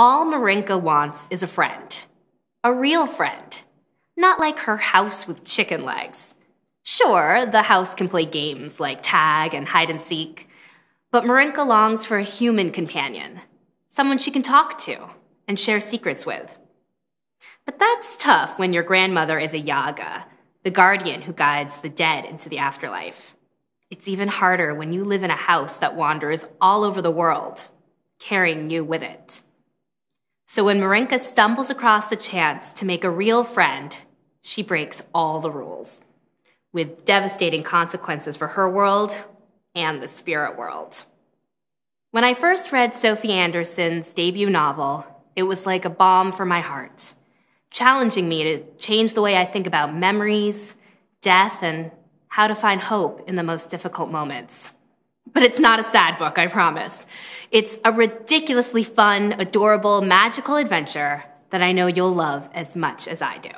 All Marinka wants is a friend. A real friend. Not like her house with chicken legs. Sure, the house can play games like tag and hide and seek, but Marinka longs for a human companion, someone she can talk to and share secrets with. But that's tough when your grandmother is a Yaga, the guardian who guides the dead into the afterlife. It's even harder when you live in a house that wanders all over the world, carrying you with it. So when Marinka stumbles across the chance to make a real friend, she breaks all the rules, with devastating consequences for her world and the spirit world. When I first read Sophie Anderson's debut novel, it was like a bomb for my heart, challenging me to change the way I think about memories, death, and how to find hope in the most difficult moments. But it's not a sad book, I promise. It's a ridiculously fun, adorable, magical adventure that I know you'll love as much as I do.